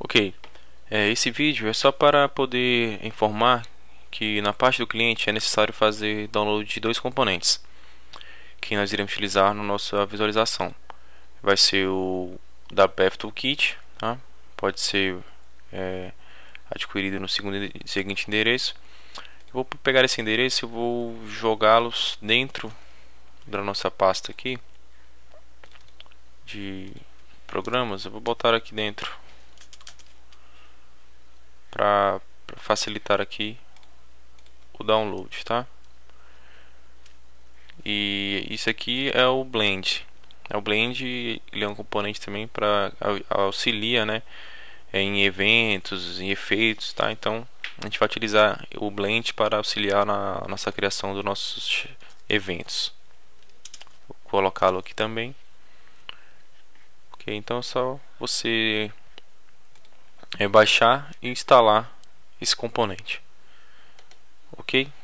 Ok, é, esse vídeo é só para poder informar que na parte do cliente é necessário fazer download de dois componentes que nós iremos utilizar na nossa visualização. Vai ser o WPF Toolkit, tá? pode ser é, adquirido no segundo, seguinte endereço. Eu vou pegar esse endereço e vou jogá-los dentro da nossa pasta aqui de programas. Eu vou botar aqui dentro para facilitar aqui o download, tá? E isso aqui é o Blend. É o Blend, ele é um componente também para auxilia, né, em eventos, em efeitos, tá? Então, a gente vai utilizar o Blend para auxiliar na nossa criação dos nossos eventos. Vou colocá-lo aqui também. OK, então é só você é baixar e instalar esse componente ok